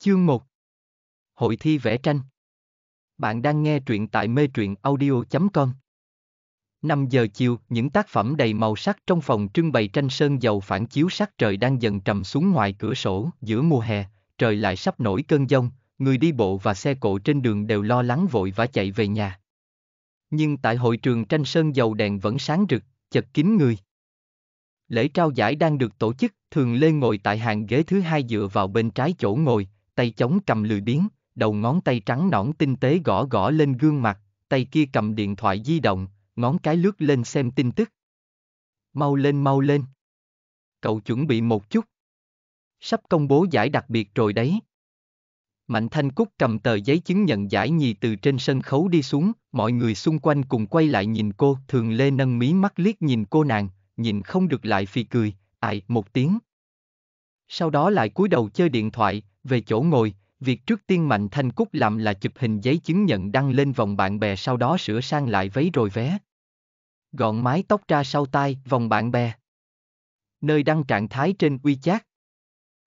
Chương 1 Hội thi vẽ tranh Bạn đang nghe truyện tại mê truyện audio.com 5 giờ chiều, những tác phẩm đầy màu sắc trong phòng trưng bày tranh sơn dầu phản chiếu sắc trời đang dần trầm xuống ngoài cửa sổ, giữa mùa hè, trời lại sắp nổi cơn giông, người đi bộ và xe cộ trên đường đều lo lắng vội và chạy về nhà. Nhưng tại hội trường tranh sơn dầu đèn vẫn sáng rực, chật kín người. Lễ trao giải đang được tổ chức, Thường Lê ngồi tại hàng ghế thứ hai dựa vào bên trái chỗ ngồi, tay chống cầm lười biếng, đầu ngón tay trắng nõn tinh tế gõ gõ lên gương mặt, tay kia cầm điện thoại di động, ngón cái lướt lên xem tin tức. Mau lên mau lên. Cậu chuẩn bị một chút. Sắp công bố giải đặc biệt rồi đấy. Mạnh Thanh Cúc cầm tờ giấy chứng nhận giải nhì từ trên sân khấu đi xuống, mọi người xung quanh cùng quay lại nhìn cô, thường lê nâng mí mắt liếc nhìn cô nàng, nhìn không được lại phì cười, ại một tiếng. Sau đó lại cúi đầu chơi điện thoại, về chỗ ngồi, việc trước tiên Mạnh Thanh Cúc làm là chụp hình giấy chứng nhận đăng lên vòng bạn bè sau đó sửa sang lại váy rồi vé. Gọn mái tóc ra sau tai, vòng bạn bè. Nơi đăng trạng thái trên WeChat.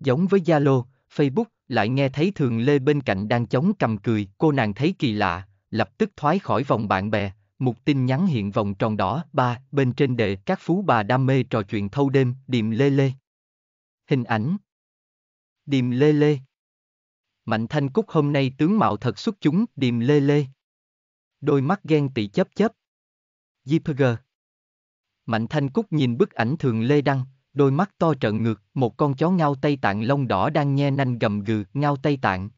Giống với Zalo, Facebook, lại nghe thấy Thường Lê bên cạnh đang chống cầm cười, cô nàng thấy kỳ lạ, lập tức thoái khỏi vòng bạn bè, một tin nhắn hiện vòng tròn đỏ, ba, bên trên đệ các phú bà đam mê trò chuyện thâu đêm, điềm lê lê. Hình ảnh Điềm lê lê. Mạnh thanh cúc hôm nay tướng mạo thật xuất chúng, điềm lê lê. Đôi mắt ghen tị chấp chấp. JPG. Mạnh thanh cúc nhìn bức ảnh thường lê đăng, đôi mắt to trợn ngược, một con chó ngao tây tạng lông đỏ đang nhe nanh gầm gừ, ngao tây tạng.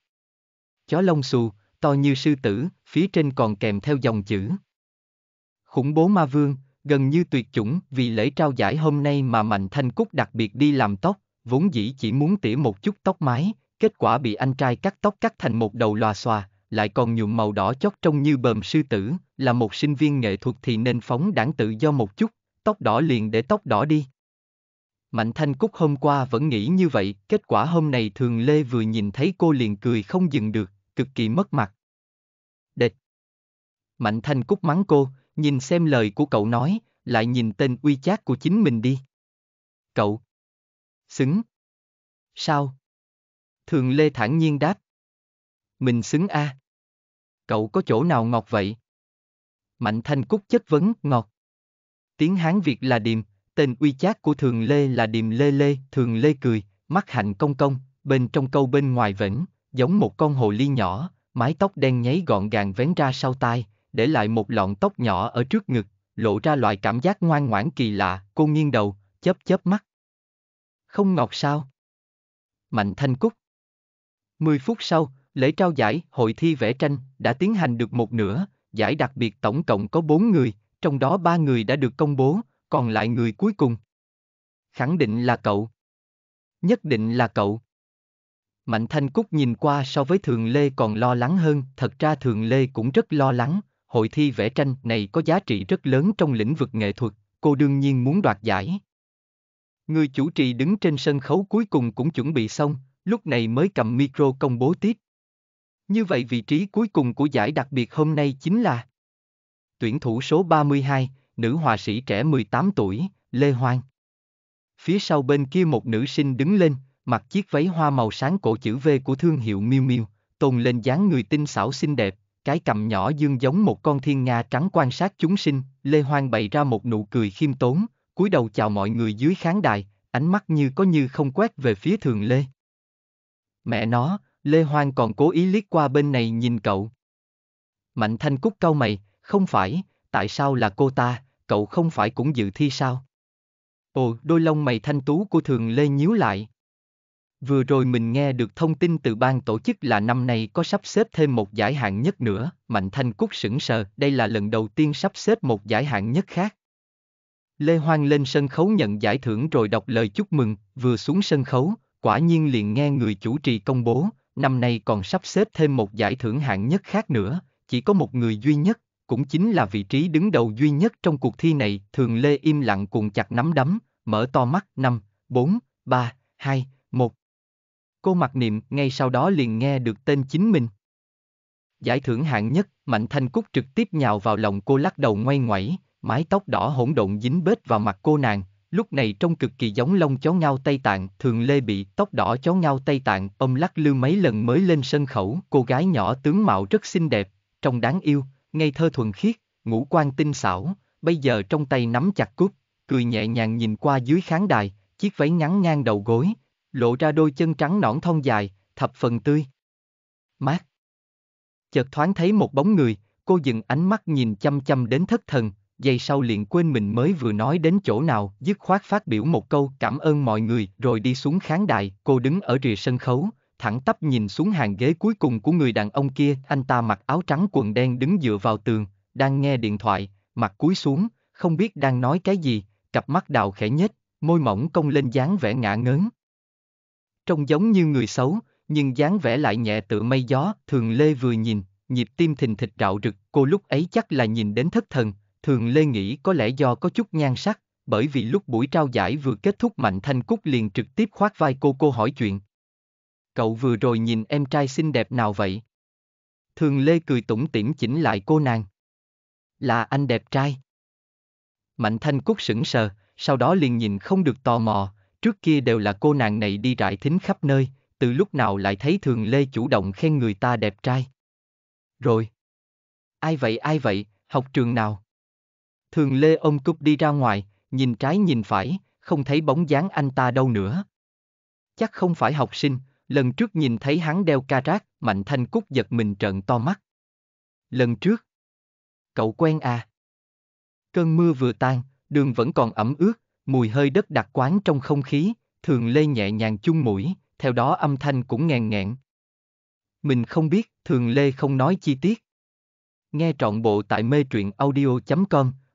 Chó lông xù, to như sư tử, phía trên còn kèm theo dòng chữ. Khủng bố ma vương, gần như tuyệt chủng vì lễ trao giải hôm nay mà Mạnh Thanh Cúc đặc biệt đi làm tóc, vốn dĩ chỉ muốn tỉa một chút tóc mái, kết quả bị anh trai cắt tóc cắt thành một đầu lòa xòa, lại còn nhuộm màu đỏ chót trông như bờm sư tử, là một sinh viên nghệ thuật thì nên phóng đảng tự do một chút, tóc đỏ liền để tóc đỏ đi. Mạnh Thanh Cúc hôm qua vẫn nghĩ như vậy, kết quả hôm nay Thường Lê vừa nhìn thấy cô liền cười không dừng được, cực kỳ mất mặt. Địch. Mạnh Thanh Cúc mắng cô, nhìn xem lời của cậu nói, lại nhìn tên uy chát của chính mình đi. Cậu, xứng. Sao? Thường Lê thản nhiên đáp. Mình xứng a. À? Cậu có chỗ nào ngọt vậy? Mạnh Thanh Cúc chất vấn, ngọt. Tiếng Hán Việt là điềm, tên uy chát của Thường Lê là điềm Lê Lê, Thường Lê cười, mắt hạnh công công, bên trong câu bên ngoài vẫn, giống một con hồ ly nhỏ, mái tóc đen nháy gọn gàng vén ra sau tai, để lại một lọn tóc nhỏ ở trước ngực, lộ ra loại cảm giác ngoan ngoãn kỳ lạ, cô nghiêng đầu, chớp chớp mắt không ngọt sao? Mạnh Thanh Cúc 10 phút sau, lễ trao giải hội thi vẽ tranh đã tiến hành được một nửa, giải đặc biệt tổng cộng có 4 người, trong đó 3 người đã được công bố, còn lại người cuối cùng. Khẳng định là cậu. Nhất định là cậu. Mạnh Thanh Cúc nhìn qua so với Thường Lê còn lo lắng hơn, thật ra Thường Lê cũng rất lo lắng, hội thi vẽ tranh này có giá trị rất lớn trong lĩnh vực nghệ thuật, cô đương nhiên muốn đoạt giải. Người chủ trì đứng trên sân khấu cuối cùng cũng chuẩn bị xong, lúc này mới cầm micro công bố tiếp. Như vậy vị trí cuối cùng của giải đặc biệt hôm nay chính là tuyển thủ số 32, nữ họa sĩ trẻ 18 tuổi, Lê Hoang. Phía sau bên kia một nữ sinh đứng lên, mặc chiếc váy hoa màu sáng cổ chữ V của thương hiệu Miu Miu, tôn lên dáng người tinh xảo xinh đẹp, cái cầm nhỏ dương giống một con thiên nga trắng quan sát chúng sinh, Lê Hoang bày ra một nụ cười khiêm tốn, cúi đầu chào mọi người dưới khán đài, ánh mắt như có như không quét về phía Thường Lê. Mẹ nó, Lê Hoang còn cố ý liếc qua bên này nhìn cậu. Mạnh Thanh Cúc cau mày, không phải, tại sao là cô ta, cậu không phải cũng dự thi sao? Ồ, đôi lông mày thanh tú của Thường Lê nhíu lại. Vừa rồi mình nghe được thông tin từ ban tổ chức là năm nay có sắp xếp thêm một giải hạng nhất nữa, Mạnh Thanh Cúc sững sờ, đây là lần đầu tiên sắp xếp một giải hạng nhất khác. Lê Hoang lên sân khấu nhận giải thưởng rồi đọc lời chúc mừng, vừa xuống sân khấu, quả nhiên liền nghe người chủ trì công bố, năm nay còn sắp xếp thêm một giải thưởng hạng nhất khác nữa, chỉ có một người duy nhất, cũng chính là vị trí đứng đầu duy nhất trong cuộc thi này, Thường Lê im lặng cùng chặt nắm đấm, mở to mắt, 5, 4, 3, 2, 1. Cô mặc niệm, ngay sau đó liền nghe được tên chính mình. Giải thưởng hạng nhất, Mạnh Thanh Cúc trực tiếp nhào vào lòng cô lắc đầu ngoay ngoảy, mái tóc đỏ hỗn độn dính bết vào mặt cô nàng, lúc này trông cực kỳ giống lông chó ngao Tây Tạng, thường lê bị tóc đỏ chó ngao Tây Tạng, ôm lắc lư mấy lần mới lên sân khẩu, cô gái nhỏ tướng mạo rất xinh đẹp, trông đáng yêu, ngây thơ thuần khiết, ngũ quan tinh xảo, bây giờ trong tay nắm chặt cúp, cười nhẹ nhàng nhìn qua dưới khán đài, chiếc váy ngắn ngang đầu gối, lộ ra đôi chân trắng nõn thon dài, thập phần tươi. Mát. Chợt thoáng thấy một bóng người, cô dừng ánh mắt nhìn chăm chăm đến thất thần, giây sau liền quên mình mới vừa nói đến chỗ nào, dứt khoát phát biểu một câu cảm ơn mọi người, rồi đi xuống khán đài, cô đứng ở rìa sân khấu, thẳng tắp nhìn xuống hàng ghế cuối cùng của người đàn ông kia, anh ta mặc áo trắng quần đen đứng dựa vào tường, đang nghe điện thoại, mặt cúi xuống, không biết đang nói cái gì, cặp mắt đào khẽ nhếch, môi mỏng cong lên dáng vẻ ngạ ngớn. Trông giống như người xấu, nhưng dáng vẻ lại nhẹ tựa mây gió, thường lê vừa nhìn, nhịp tim thình thịch rạo rực, cô lúc ấy chắc là nhìn đến thất thần, Thường Lê nghĩ có lẽ do có chút nhan sắc, bởi vì lúc buổi trao giải vừa kết thúc Mạnh Thanh Cúc liền trực tiếp khoác vai cô cô hỏi chuyện. Cậu vừa rồi nhìn em trai xinh đẹp nào vậy? Thường Lê cười tủm tỉm chỉnh lại cô nàng. Là anh đẹp trai. Mạnh Thanh Cúc sững sờ, sau đó liền nhìn không được tò mò, trước kia đều là cô nàng này đi rải thính khắp nơi, từ lúc nào lại thấy Thường Lê chủ động khen người ta đẹp trai. Rồi. Ai vậy ai vậy, học trường nào? Thường Lê ông Cúc đi ra ngoài, nhìn trái nhìn phải, không thấy bóng dáng anh ta đâu nữa. Chắc không phải học sinh, lần trước nhìn thấy hắn đeo ca rác, Mạnh Thanh Cúc giật mình trợn to mắt. Lần trước? Cậu quen à? Cơn mưa vừa tan, đường vẫn còn ẩm ướt, mùi hơi đất đặc quán trong không khí, thường lê nhẹ nhàng chung mũi, theo đó âm thanh cũng ngàn ngẹn. Mình không biết, thường lê không nói chi tiết. Nghe trọn bộ tại mê truyện audio.com